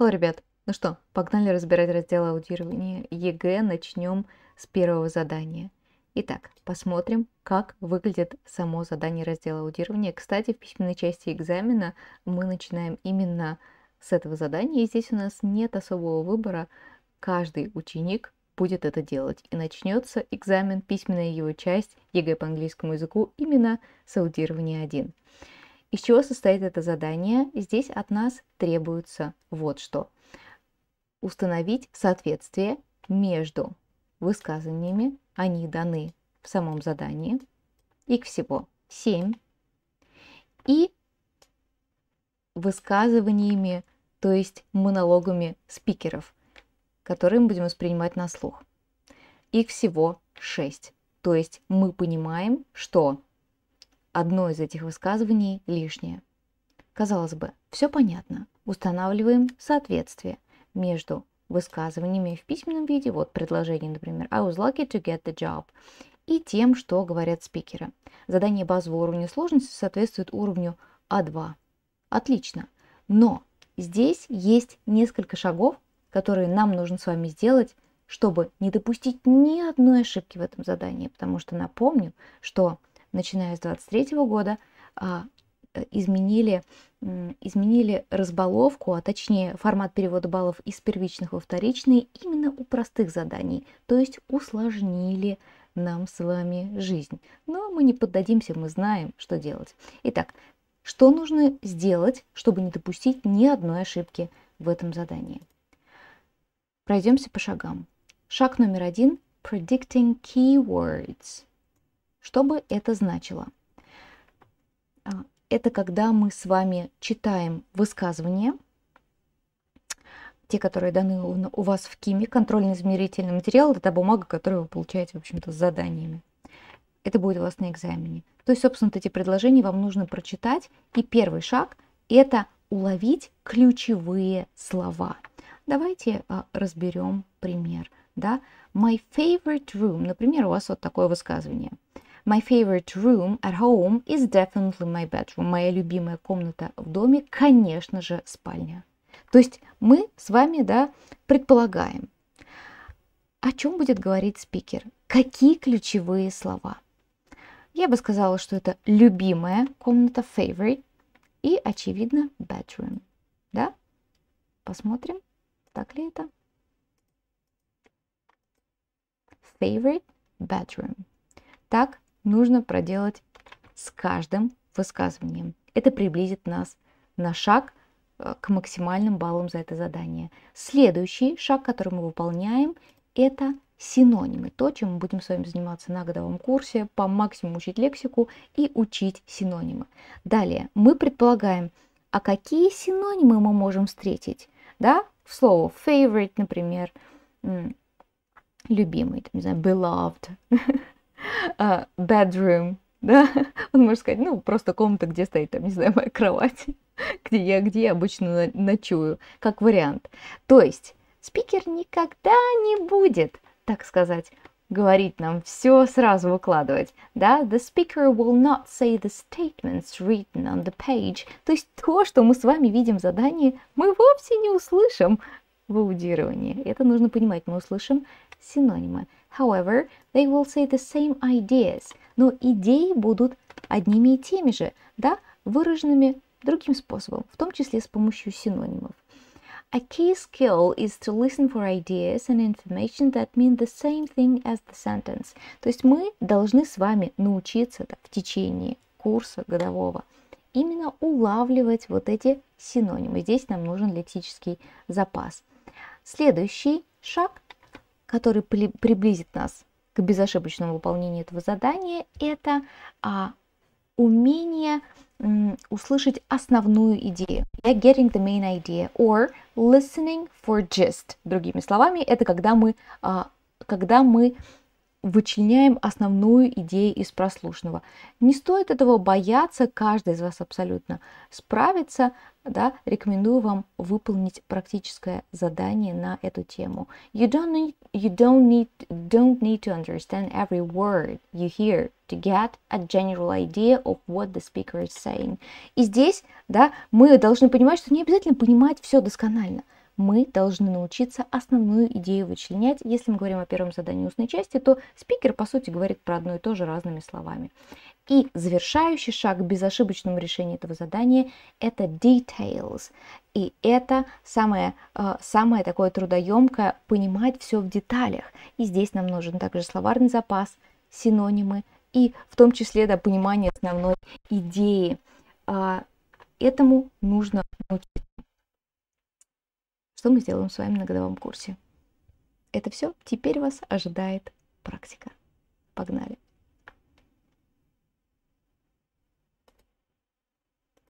Hello, ребят! Ну что, погнали разбирать раздел аудирования ЕГЭ. Начнем с первого задания. Итак, посмотрим, как выглядит само задание раздела аудирования. Кстати, в письменной части экзамена мы начинаем именно с этого задания, и здесь у нас нет особого выбора. Каждый ученик будет это делать. И начнется экзамен, письменная его часть ЕГЭ по английскому языку именно с аудирования 1. Из чего состоит это задание? Здесь от нас требуется вот что. Установить соответствие между высказываниями, они даны в самом задании, их всего 7, и высказываниями, то есть монологами спикеров, которые мы будем воспринимать на слух. Их всего 6. То есть мы понимаем, что Одно из этих высказываний лишнее. Казалось бы, все понятно. Устанавливаем соответствие между высказываниями в письменном виде, вот предложение, например, I was lucky to get the job, и тем, что говорят спикеры. Задание базового уровня сложности соответствует уровню А2. Отлично. Но здесь есть несколько шагов, которые нам нужно с вами сделать, чтобы не допустить ни одной ошибки в этом задании, потому что напомню, что начиная с 23 года, а, э, изменили, изменили разбаловку, а точнее формат перевода баллов из первичных во вторичные именно у простых заданий, то есть усложнили нам с вами жизнь. Но мы не поддадимся, мы знаем, что делать. Итак, что нужно сделать, чтобы не допустить ни одной ошибки в этом задании? Пройдемся по шагам. Шаг номер один – predicting keywords – что бы это значило? А, это когда мы с вами читаем высказывания, те, которые даны у вас в КИМе, контрольно-измерительный материал, это та бумага, которую вы получаете, в общем-то, с заданиями. Это будет у вас на экзамене. То есть, собственно, эти предложения вам нужно прочитать. И первый шаг – это уловить ключевые слова. Давайте а, разберем пример. Да? My favorite room. Например, у вас вот такое высказывание – My favorite room at home is definitely my bedroom. Моя любимая комната в доме, конечно же, спальня. То есть мы с вами да, предполагаем, о чем будет говорить спикер, какие ключевые слова. Я бы сказала, что это любимая комната, favorite, и, очевидно, bedroom. Да? Посмотрим, так ли это. Favorite bedroom. Так, нужно проделать с каждым высказыванием. Это приблизит нас на шаг э, к максимальным баллам за это задание. Следующий шаг, который мы выполняем, это синонимы. То, чем мы будем с вами заниматься на годовом курсе, по максимуму учить лексику и учить синонимы. Далее мы предполагаем, а какие синонимы мы можем встретить? Да? В слово favorite, например, любимый, там, не знаю, beloved, uh, bedroom, да, он может сказать, ну, просто комната, где стоит, там, не знаю, моя кровать, где я, где я обычно ночую, как вариант. То есть спикер никогда не будет, так сказать, говорить нам все сразу выкладывать, да? The speaker will not say the statements written on the page. То есть то, что мы с вами видим в задании, мы вовсе не услышим в аудировании. Это нужно понимать, мы услышим синонимы. However, they will say the same ideas, но идеи будут одними и теми же, да, выраженными другим способом, в том числе с помощью синонимов. A key skill is to listen for ideas and information that mean the same thing as the sentence. То есть мы должны с вами научиться так, в течение курса годового именно улавливать вот эти синонимы. Здесь нам нужен лексический запас. Следующий шаг который приблизит нас к безошибочному выполнению этого задания, это а, умение м, услышать основную идею. Yeah, getting the main idea. Or listening for gist. Другими словами, это когда мы, а, когда мы вычленяем основную идею из прослушанного. Не стоит этого бояться, каждый из вас абсолютно справится да, рекомендую вам выполнить практическое задание на эту тему. You don't need, you don't need, don't need to understand every word you hear to get a general idea of what the speaker is saying. И здесь, да, мы должны понимать, что не обязательно понимать все досконально. Мы должны научиться основную идею вычленять. Если мы говорим о первом задании устной части, то спикер, по сути, говорит про одно и то же разными словами. И завершающий шаг к безошибочному решению этого задания – это details. И это самое, э, самое такое трудоемкое – понимать все в деталях. И здесь нам нужен также словарный запас, синонимы и в том числе да, понимание основной идеи. А, этому нужно научиться. Что мы сделаем с вами на годовом курсе? Это все. Теперь вас ожидает практика. Погнали!